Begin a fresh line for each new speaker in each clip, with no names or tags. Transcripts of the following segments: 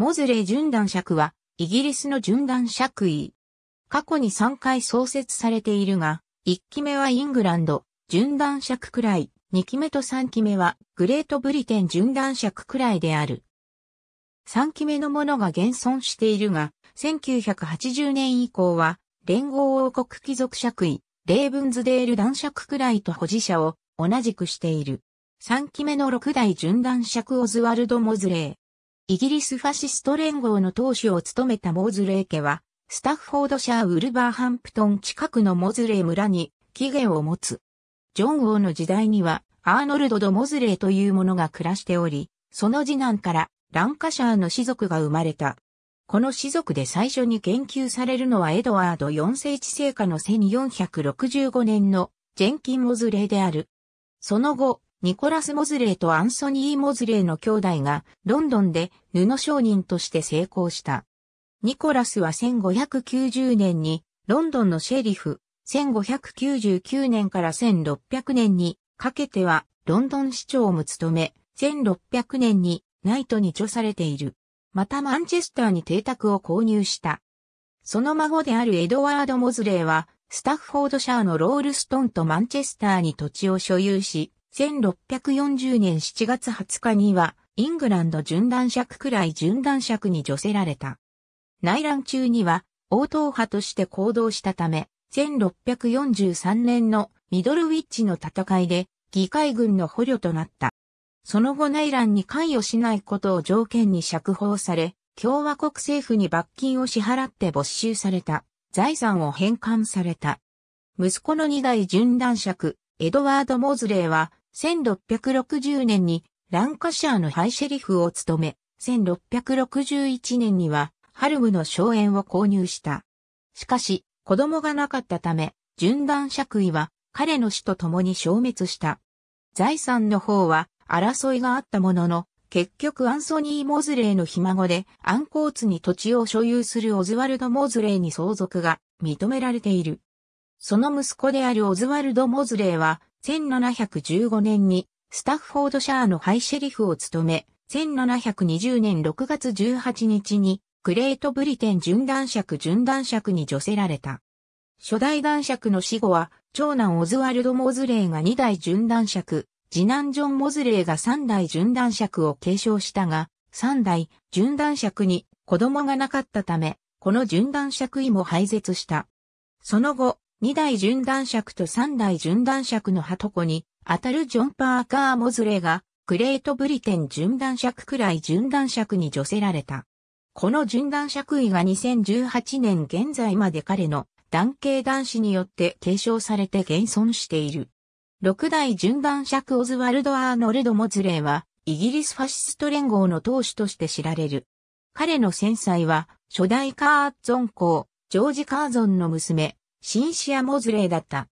モズレー順男爵は、イギリスの順男爵位。過去に3回創設されているが、1期目はイングランド、順男爵くらい、2期目と3期目は、グレートブリテン順男爵くらいである。3期目のものが現存しているが、1980年以降は、連合王国貴族爵位、レーブンズデール男爵くらいと保持者を同じくしている。3期目の6代順男爵オズワルド・モズレー。イギリスファシスト連合の党首を務めたモーズレー家は、スタッフォードシャーウルバーハンプトン近くのモズレー村に起源を持つ。ジョン王の時代には、アーノルド・ド・モズレーという者が暮らしており、その次男からランカシャーの士族が生まれた。この士族で最初に研究されるのはエドワード4世治世下の1465年のジェンキン・モズレーである。その後、ニコラス・モズレーとアンソニー・モズレーの兄弟がロンドンで布商人として成功した。ニコラスは1590年にロンドンのシェリフ、1599年から1600年にかけてはロンドン市長も務め、1600年にナイトに著されている。またマンチェスターに邸宅を購入した。その孫であるエドワード・モズレーは、スタッフォードシャーのロールストンとマンチェスターに土地を所有し、1640年7月20日には、イングランド巡断尺くらい巡断尺に除せられた。内乱中には、応答派として行動したため、1643年のミドルウィッチの戦いで、議会軍の捕虜となった。その後内乱に関与しないことを条件に釈放され、共和国政府に罰金を支払って没収された、財産を返還された。息子の二代巡断尺、エドワード・モズレーは、1660年にランカシャーのハイシェリフを務め、1661年にはハルムの荘園を購入した。しかし、子供がなかったため、順断爵位は彼の死と共に消滅した。財産の方は争いがあったものの、結局アンソニー・モズレーのひ孫でアンコーツに土地を所有するオズワルド・モズレーに相続が認められている。その息子であるオズワルド・モズレーは1715年にスタッフォードシャーのハイシェリフを務め、1720年6月18日にグレートブリテン準男爵準男爵に除せられた。初代男爵の死後は、長男オズワルド・モズレーが2代準男爵、次男ジョン・モズレーが3代準男爵を継承したが、3代準男爵に子供がなかったため、この準男爵位も廃絶した。その後、2代純断尺と3代純断尺の鳩子に、当たるジョン・パーカー・モズレが、グレートブリテン純断尺くらい純断尺に除せられた。この純断尺位が2018年現在まで彼の男系男子によって継承されて現存している。六代純断尺オズワルド・アーノルド・モズレーは、イギリスファシスト連合の党首として知られる。彼の戦災は、初代カーゾン公、ジョージ・カーゾンの娘、シンシア・モズレーだった。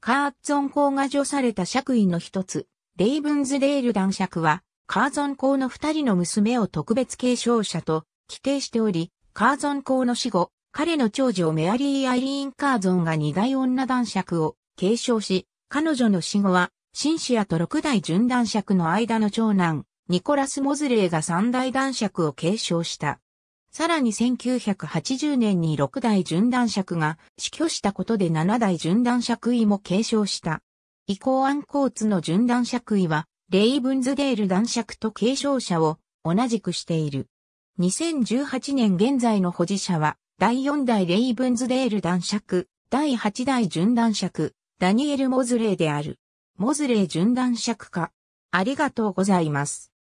カーツン校が除された爵位の一つ、レイブンズデール男爵は、カーゾン校の二人の娘を特別継承者と規定しており、カーゾン校の死後、彼の長女メアリー・アイリーン・カーゾンが二大女男爵を継承し、彼女の死後は、シンシアと六代純男爵の間の長男、ニコラス・モズレーが三大男爵を継承した。さらに1980年に6代準断尺が死去したことで7代準断尺位も継承した。コーアンコーツの準断尺位は、レイブンズデール男尺と継承者を同じくしている。2018年現在の保持者は、第4代レイブンズデール男尺、第8代準断尺、ダニエル・モズレーである。モズレー準断尺か。ありがとうございます。